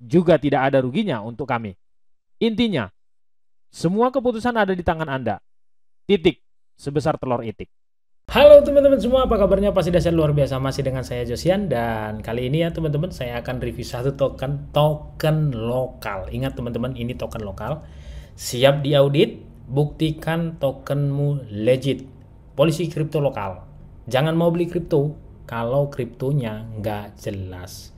juga tidak ada ruginya untuk kami. Intinya, semua keputusan ada di tangan Anda. Titik, sebesar telur itik. Halo teman-teman semua, apa kabarnya? Pasti dasar luar biasa masih dengan saya Josian dan kali ini ya teman-teman saya akan review satu token token lokal. Ingat teman-teman, ini token lokal. Siap diaudit, buktikan tokenmu legit. Polisi kripto lokal. Jangan mau beli kripto kalau kriptonya nggak jelas.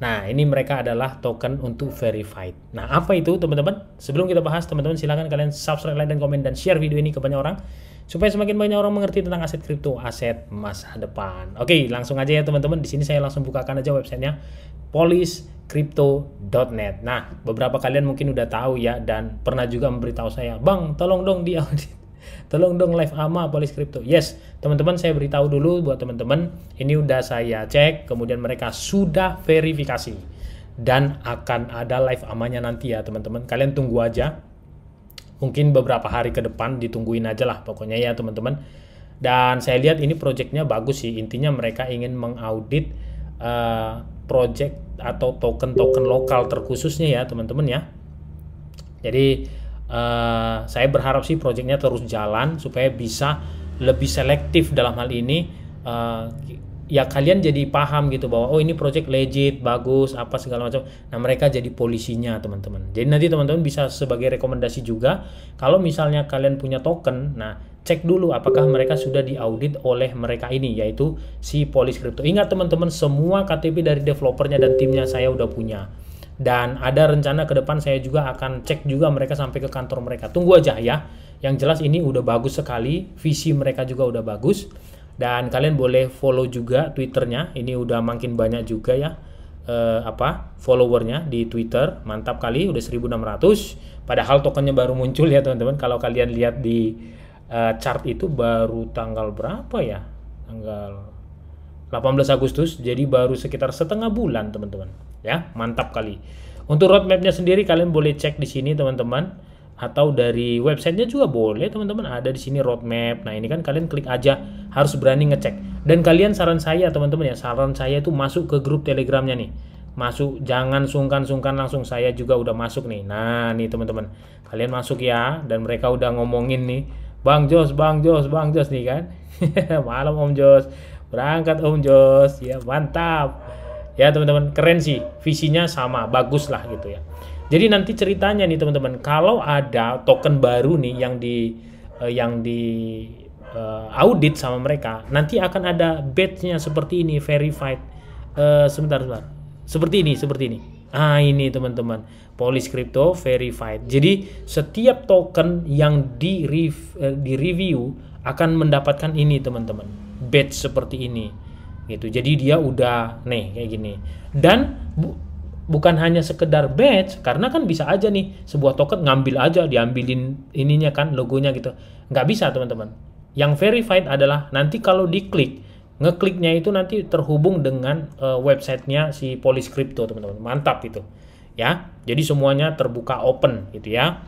Nah, ini mereka adalah token untuk verified. Nah, apa itu teman-teman? Sebelum kita bahas, teman-teman silahkan kalian subscribe, like, dan komen, dan share video ini ke banyak orang. Supaya semakin banyak orang mengerti tentang aset kripto, aset masa depan. Oke, langsung aja ya teman-teman. Di sini saya langsung bukakan aja websitenya poliscrypto.net. Nah, beberapa kalian mungkin udah tahu ya dan pernah juga memberitahu saya, Bang, tolong dong di audit tolong dong live ama polis kripto yes teman-teman saya beritahu dulu buat teman-teman ini udah saya cek kemudian mereka sudah verifikasi dan akan ada live amanya nanti ya teman-teman kalian tunggu aja mungkin beberapa hari ke depan ditungguin aja lah pokoknya ya teman-teman dan saya lihat ini projectnya bagus sih intinya mereka ingin mengaudit uh, project atau token-token lokal terkhususnya ya teman-teman ya jadi uh, saya berharap sih proyeknya terus jalan supaya bisa lebih selektif dalam hal ini uh, ya kalian jadi paham gitu bahwa oh ini project legit, bagus, apa segala macam. Nah, mereka jadi polisinya, teman-teman. Jadi nanti teman-teman bisa sebagai rekomendasi juga kalau misalnya kalian punya token, nah cek dulu apakah mereka sudah diaudit oleh mereka ini yaitu si Polis Crypto. Ingat teman-teman, semua KTP dari developernya dan timnya saya udah punya dan ada rencana ke depan saya juga akan cek juga mereka sampai ke kantor mereka. Tunggu aja ya. Yang jelas ini udah bagus sekali, visi mereka juga udah bagus. Dan kalian boleh follow juga Twitternya. Ini udah makin banyak juga ya eh, apa followernya di Twitter. Mantap kali, udah 1.600. Padahal tokennya baru muncul ya teman-teman. Kalau kalian lihat di eh, chart itu baru tanggal berapa ya? Tanggal 18 Agustus. Jadi baru sekitar setengah bulan teman-teman ya mantap kali untuk roadmapnya sendiri kalian boleh cek di sini teman-teman atau dari websitenya juga boleh teman-teman ada di sini roadmap nah ini kan kalian klik aja harus berani ngecek dan kalian saran saya teman-teman ya saran saya itu masuk ke grup telegramnya nih masuk jangan sungkan-sungkan langsung saya juga udah masuk nih nah nih teman-teman kalian masuk ya dan mereka udah ngomongin nih Bang Jos Bang Jos Bang Jos nih kan malam Om Jos berangkat Om Jos ya mantap ya teman-teman keren sih visinya sama bagus lah gitu ya jadi nanti ceritanya nih teman-teman kalau ada token baru nih yang di uh, yang di uh, audit sama mereka nanti akan ada badge-nya seperti ini verified uh, sebentar sebentar seperti ini seperti ini ah ini teman-teman polis crypto verified jadi setiap token yang di, rev, di review akan mendapatkan ini teman-teman badge seperti ini gitu jadi dia udah nih kayak gini dan bu bukan hanya sekedar badge karena kan bisa aja nih sebuah token ngambil aja diambilin ininya kan logonya gitu nggak bisa teman-teman yang verified adalah nanti kalau diklik ngekliknya itu nanti terhubung dengan uh, websitenya si Polis Crypto teman-teman mantap itu ya jadi semuanya terbuka open gitu ya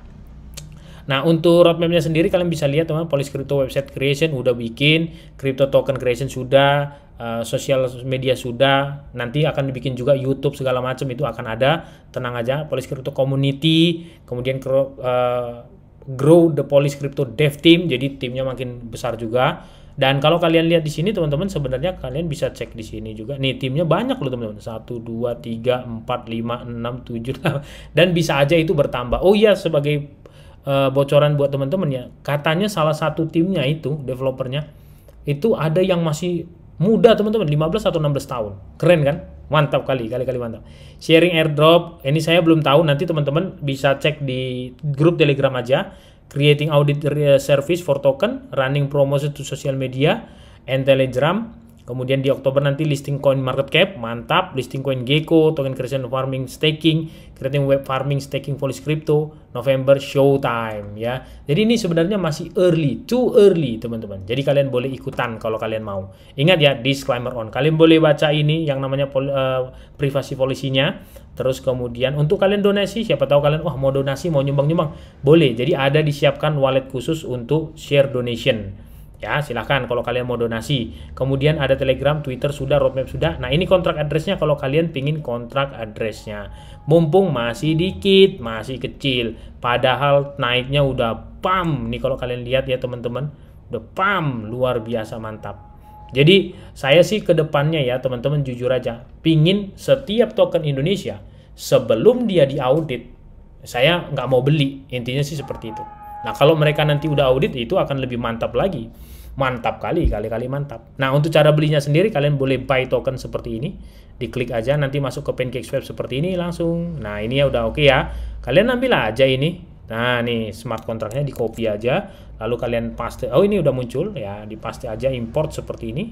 Nah, untuk roadmapnya sendiri kalian bisa lihat teman Polis Crypto website creation udah bikin, crypto token creation sudah, Eh, sosial media sudah, nanti akan dibikin juga YouTube segala macam itu akan ada. Tenang aja, polis Crypto Community, kemudian uh, grow the polis Crypto Dev Team, jadi timnya makin besar juga. Dan kalau kalian lihat di sini teman-teman sebenarnya kalian bisa cek di sini juga. Nih timnya banyak loh teman-teman. 1 2 3 4 5 6 7 dan bisa aja itu bertambah. Oh iya sebagai uh, bocoran buat teman-teman ya. Katanya salah satu timnya itu developernya itu ada yang masih Muda teman-teman, 15 atau 16 tahun. Keren kan? Mantap kali, kali-kali mantap. Sharing airdrop, ini saya belum tahu, nanti teman-teman bisa cek di grup Telegram aja. Creating audit eh, service for token, running promotion to social media, and Telegram, Kemudian di Oktober nanti listing coin market cap, mantap, listing coin Gecko, token creation farming staking, creating web farming staking polis crypto, November showtime ya. Jadi ini sebenarnya masih early, too early teman-teman. Jadi kalian boleh ikutan kalau kalian mau. Ingat ya disclaimer on. Kalian boleh baca ini yang namanya poli, uh, eh, privasi polisinya. Terus kemudian untuk kalian donasi, siapa tahu kalian wah mau donasi mau nyumbang-nyumbang, boleh. Jadi ada disiapkan wallet khusus untuk share donation ya silahkan kalau kalian mau donasi kemudian ada telegram twitter sudah roadmap sudah nah ini kontrak addressnya kalau kalian pingin kontrak addressnya mumpung masih dikit masih kecil padahal naiknya udah pam nih kalau kalian lihat ya teman-teman udah pam luar biasa mantap jadi saya sih ke depannya ya teman-teman jujur aja pingin setiap token Indonesia sebelum dia diaudit saya nggak mau beli intinya sih seperti itu Nah, kalau mereka nanti udah audit itu akan lebih mantap lagi. Mantap kali, kali-kali mantap. Nah, untuk cara belinya sendiri kalian boleh buy token seperti ini. Diklik aja nanti masuk ke PancakeSwap seperti ini langsung. Nah, ini ya udah oke okay ya. Kalian ambil aja ini. Nah, nih smart contractnya di copy aja. Lalu kalian paste. Oh, ini udah muncul ya. Di paste aja import seperti ini.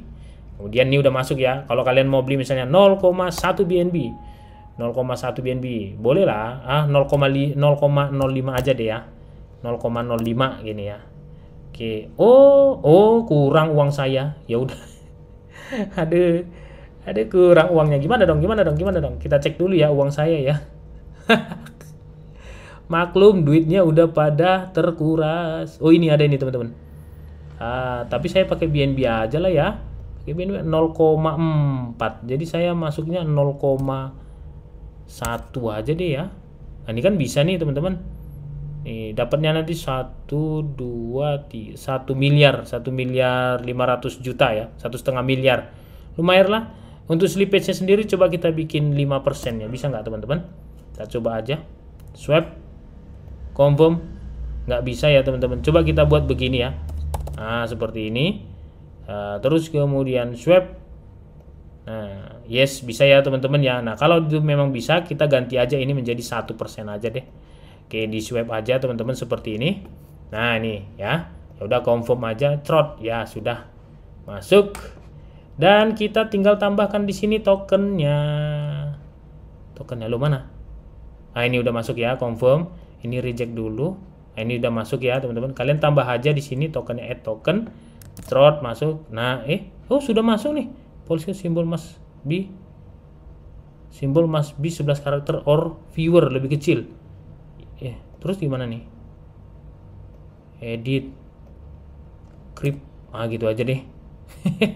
Kemudian ini udah masuk ya. Kalau kalian mau beli misalnya 0,1 BNB, 0,1 BNB, boleh lah. Ah, 0,05 aja deh ya. 0,05 gini ya oke oh oh kurang uang saya ya udah ada ada kurang uangnya gimana dong gimana dong gimana dong kita cek dulu ya uang saya ya maklum duitnya udah pada terkuras oh ini ada ini teman-teman Uh, tapi saya pakai BNB aja lah ya pakai BNB 0,4 jadi saya masuknya 0,1 aja deh ya nah, ini kan bisa nih teman-teman Nih, dapatnya nanti 1 2 3, 1 miliar, 1 miliar 500 juta ya, satu setengah miliar. Lumayan lah. Untuk slippage-nya sendiri coba kita bikin 5% ya, bisa nggak teman-teman? Kita coba aja. Swap confirm nggak bisa ya teman-teman. Coba kita buat begini ya. Nah, seperti ini. Nah, terus kemudian swap Nah, yes bisa ya teman-teman ya. Nah, kalau itu memang bisa kita ganti aja ini menjadi satu persen aja deh. Oke, di swipe aja teman-teman seperti ini. Nah, ini ya. Ya udah confirm aja trot. Ya, sudah masuk. Dan kita tinggal tambahkan di sini tokennya. Tokennya lu mana? Nah, ini udah masuk ya, confirm. Ini reject dulu. Nah, ini udah masuk ya, teman-teman. Kalian tambah aja di sini tokennya add token. Trot masuk. Nah, eh, oh sudah masuk nih. Polisi simbol Mas B simbol mas B 11 karakter or viewer lebih kecil terus gimana nih edit krip ah gitu aja deh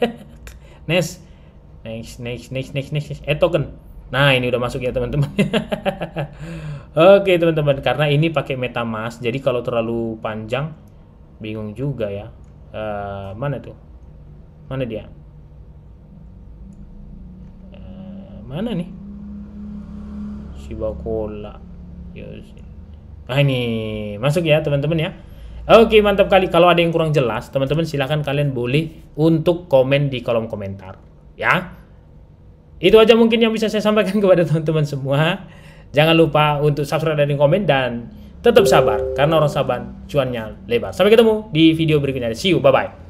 next next next next next next, next. eh token nah ini udah masuk ya teman-teman oke teman-teman karena ini pakai metamask jadi kalau terlalu panjang bingung juga ya uh, mana tuh mana dia uh, mana nih Si Shibakola yosin iya Nah ini masuk ya teman-teman ya. Oke mantap kali. Kalau ada yang kurang jelas teman-teman silahkan kalian boleh untuk komen di kolom komentar ya. Itu aja mungkin yang bisa saya sampaikan kepada teman-teman semua. Jangan lupa untuk subscribe dan komen dan tetap sabar karena orang sabar cuannya lebar. Sampai ketemu di video berikutnya. See you. Bye bye.